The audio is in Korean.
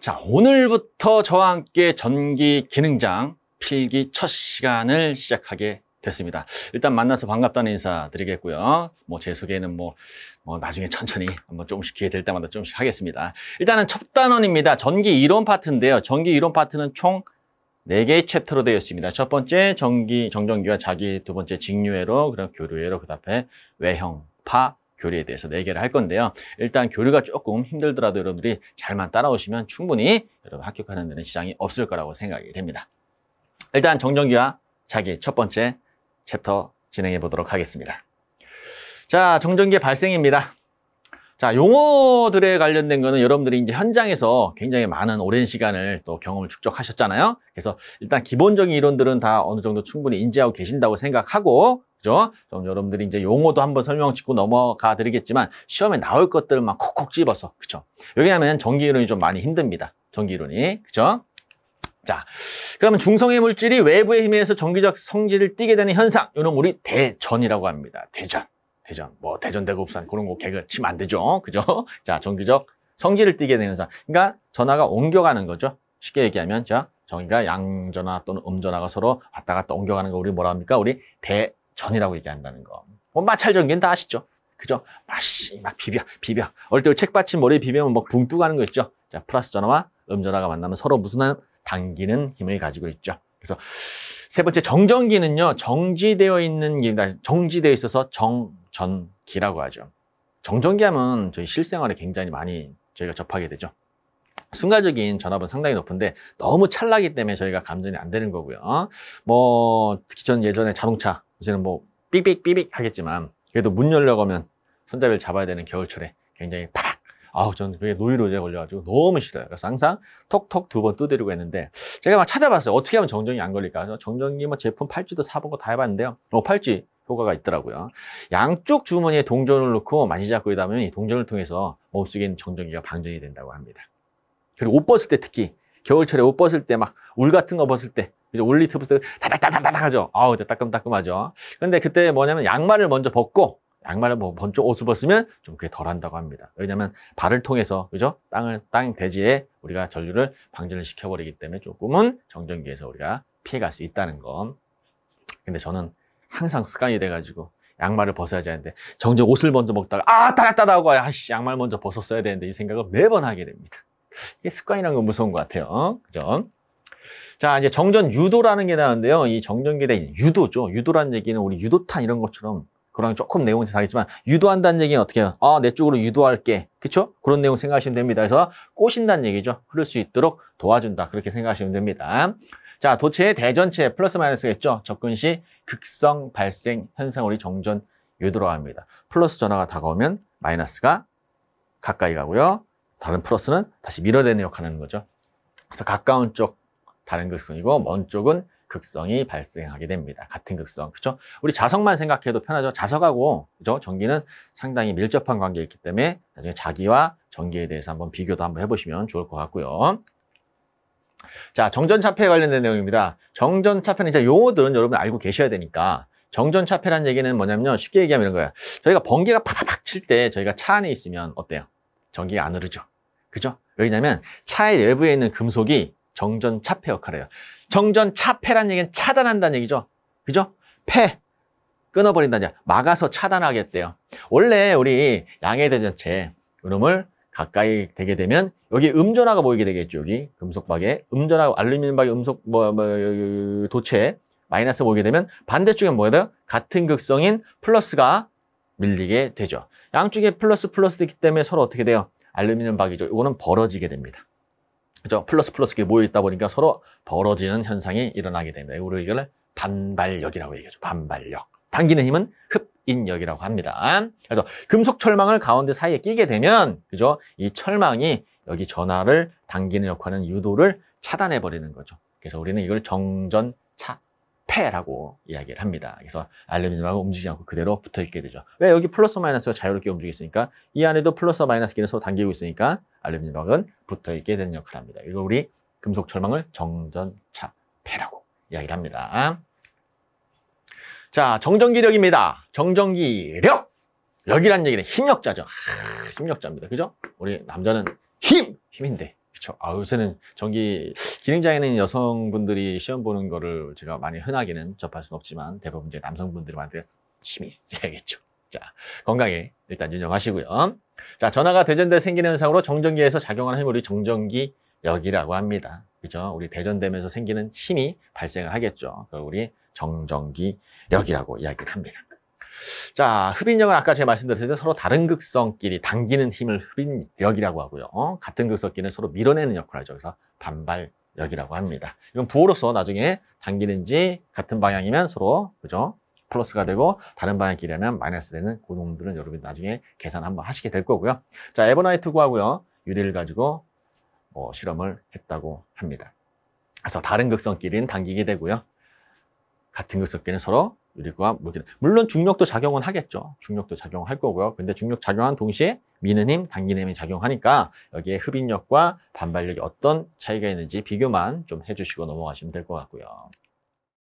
자, 오늘부터 저와 함께 전기 기능장 필기 첫 시간을 시작하게 됐습니다. 일단 만나서 반갑다는 인사 드리겠고요. 뭐 제 소개는 뭐, 뭐 나중에 천천히 한번 조금씩 기회 될 때마다 조금씩 하겠습니다. 일단은 첫 단원입니다. 전기 이론 파트인데요. 전기 이론 파트는 총 4개의 챕터로 되어 있습니다. 첫 번째 전기 정전기와 자기, 두 번째 직류회로, 그다음 교류회로, 그 다음에 외형, 파, 교리에 대해서 내개를 할 건데요. 일단 교류가 조금 힘들더라도 여러분들이 잘만 따라오시면 충분히 여러분 합격하는 데는 지장이 없을 거라고 생각이 됩니다. 일단 정전기와 자기 첫 번째 챕터 진행해 보도록 하겠습니다. 자, 정전기 발생입니다. 자, 용어들에 관련된 거는 여러분들이 이제 현장에서 굉장히 많은 오랜 시간을 또 경험을 축적하셨잖아요. 그래서 일단 기본적인 이론들은 다 어느 정도 충분히 인지하고 계신다고 생각하고 그죠? 그럼 여러분들이 이제 용어도 한번 설명 짚고 넘어가 드리겠지만 시험에 나올 것들막 콕콕 집어서 그죠? 왜냐하면 전기 이론이 좀 많이 힘듭니다. 전기 이론이 그죠? 자, 그러면 중성의 물질이 외부의 힘에 의해서 정기적 성질을 띠게 되는 현상, 이런 우리 대전이라고 합니다. 대전, 대전, 뭐 대전, 대구부산 그런 거 개그 치면 안 되죠, 그죠? 자, 정기적 성질을 띠게 되는 현상. 그러니까 전화가 옮겨가는 거죠. 쉽게 얘기하면 자, 정의가 양전화 또는 음전화가 서로 왔다 갔다 옮겨가는 거 우리 뭐라 합니까? 우리 대 전이라고 얘기한다는 거. 뭐 마찰 전기는 다 아시죠? 그죠? 마시 막 비벼 비벼. 어릴 때 책받침 머리에 비벼면 막붕 뜨고 하는 거 있죠? 자 플러스 전화와 음 전화가 만나면 서로 무슨 한 당기는 힘을 가지고 있죠. 그래서 세 번째 정전기는요 정지되어 있는 기다 정지되어 있어서 정전기라고 하죠. 정전기 하면 저희 실생활에 굉장히 많이 저희가 접하게 되죠. 순간적인 전압은 상당히 높은데 너무 찰나기 때문에 저희가 감전이 안 되는 거고요. 뭐 특히 전 예전에 자동차 이제는 뭐 삑삑 삑삑 하겠지만 그래도 문 열려고 하면 손잡이를 잡아야 되는 겨울철에 굉장히 파락 아우 저는 그게 노이로제 걸려가지고 너무 싫어요 그래서 항상 톡톡 두 번 두드리고 했는데 제가 막 찾아봤어요 어떻게 하면 정전이 안 걸릴까 정전기 뭐 제품 팔찌도 사보고 다 해봤는데요 어, 팔찌 효과가 있더라고요 양쪽 주머니에 동전을 넣고 많이 잡고 있다 보면 이 동전을 통해서 몸속에 있는 정전기가 방전이 된다고 합니다 그리고 옷 벗을 때 특히 겨울철에 옷 벗을 때 막 울 같은 거 벗을 때 이제 올리트부스 다닥다닥다닥 하죠. 아우, 따끔따끔하죠. 근데 그때 뭐냐면 양말을 먼저 벗고 양말을 뭐 번쩍 옷을 벗으면 좀 그게 덜한다고 합니다. 왜냐면 발을 통해서 그죠 땅을 땅 대지에 우리가 전류를 방전을 시켜버리기 때문에 조금은 정전기에서 우리가 피해갈 수 있다는 건. 근데 저는 항상 습관이 돼가지고 양말을 벗어야지 하는데 정작 옷을 먼저 먹다가 아 따닥따닥하고 아씨 양말 먼저 벗었어야 되는데 이 생각을 매번 하게 됩니다. 이게 습관이라는 건 무서운 것 같아요. 그죠? 자, 이제 정전 유도라는 게나왔는데요이 정전기대 유도죠. 유도라는 얘기는 우리 유도탄 이런 것처럼 그런 조금 내용은 다르지만 유도한다는 얘기는 어떻게 해요? 아, 내 쪽으로 유도할게. 그쵸? 그런 내용 생각하시면 됩니다. 그래서 꼬신다는 얘기죠. 흐를 수 있도록 도와준다. 그렇게 생각하시면 됩니다. 자, 도체의 대전체 플러스 마이너스겠죠? 접근 시 극성 발생 현상 우리 정전 유도라 합니다. 플러스 전화가 다가오면 마이너스가 가까이 가고요. 다른 플러스는 다시 밀어내는 역할을 하는 거죠. 그래서 가까운 쪽 다른 극성이고 먼 쪽은 극성이 발생하게 됩니다. 같은 극성, 그렇죠? 우리 자석만 생각해도 편하죠. 자석하고 그죠? 전기는 상당히 밀접한 관계에 있기 때문에 나중에 자기와 전기에 대해서 한번 비교도 한번 해보시면 좋을 것 같고요. 자, 정전차폐에 관련된 내용입니다. 정전차폐는 이제 용어들은 여러분 알고 계셔야 되니까 정전차폐란 얘기는 뭐냐면요. 쉽게 얘기하면 이런 거예요. 저희가 번개가 파닥 칠때 저희가 차 안에 있으면 어때요? 전기가 안 흐르죠. 그죠? 왜냐면 차의 내부에 있는 금속이 정전차폐 역할을 해요. 정전차폐란 얘기는 차단한다는 얘기죠. 그죠? 폐, 끊어버린다냐 막아서 차단하겠대요. 원래 우리 양의대전체 이놈을 가까이 되게 되면 여기 음전화가 모이게 되겠죠. 여기 금속박에 음전화, 알루미늄박에 음속 뭐, 뭐 도체 마이너스 모이게 되면 반대쪽에 뭐가 돼요? 같은 극성인 플러스가 밀리게 되죠. 양쪽에 플러스 플러스 되기 때문에 서로 어떻게 돼요? 알루미늄 박이죠. 이거는 벌어지게 됩니다. 그죠? 플러스 플러스 게 모여 있다 보니까 서로 벌어지는 현상이 일어나게 됩니다. 우리 이걸 반발력이라고 얘기하죠. 반발력. 당기는 힘은 흡인력이라고 합니다. 그래서 금속 철망을 가운데 사이에 끼게 되면 그죠? 이 철망이 여기 전화를 당기는 역할은 유도를 차단해 버리는 거죠. 그래서 우리는 이걸 정전차 폐라고 이야기를 합니다. 그래서 알루미늄하고 움직이지 않고 그대로 붙어 있게 되죠. 왜 여기 플러스 마이너스가 자유롭게 움직이있으니까 이 안에도 플러스 마이너스끼리 서로 당기고 있으니까 알루미늄하고는 붙어 있게 되는 역할을 합니다. 이걸 우리 금속 철망을 정전차 폐라고 이야기를 합니다. 자, 정전기력입니다. 정전기력! 력이란 얘기는 힘력자죠. 아, 힘력자입니다. 그죠? 우리 남자는 힘! 힘인데. 그렇죠. 아 요새는 전기 기능 장애는 여성분들이 시험 보는 거를 제가 많이 흔하게는 접할 수는 없지만 대부분 이제 남성분들이 많은데 힘이 세야겠죠. 자 건강에 일단 유념하시고요. 자 전화가 대전대 생기는 현상으로 정전기에서 작용하는 힘을 우리 정전기 역이라고 합니다. 그죠? 우리 대전되면서 생기는 힘이 발생을 하겠죠. 그걸 우리 정전기 역이라고 이야기를 합니다. 자, 흡인력은 아까 제가 말씀드렸듯이 서로 다른 극성끼리 당기는 힘을 흡인력이라고 하고요. 어? 같은 극성끼리는 서로 밀어내는 역할을 하죠. 그래서 반발력이라고 합니다. 이건 부호로서 나중에 당기는지 같은 방향이면 서로 그죠? 플러스가 되고 다른 방향끼리 하면 마이너스 되는 고 놈들은 여러분 나중에 계산 한번 하시게 될 거고요. 자, 에버나이트 구하고요. 유리를 가지고 뭐 실험을 했다고 합니다. 그래서 다른 극성끼리는 당기게 되고요. 같은 극성끼리는 서로 그리고 뭐 물론 중력도 작용은 하겠죠. 중력도 작용할 거고요. 근데 중력 작용한 동시에 미는 힘, 당기는 힘이 작용하니까 여기에 흡입력과 반발력이 어떤 차이가 있는지 비교만 좀 해주시고 넘어가시면 될 것 같고요.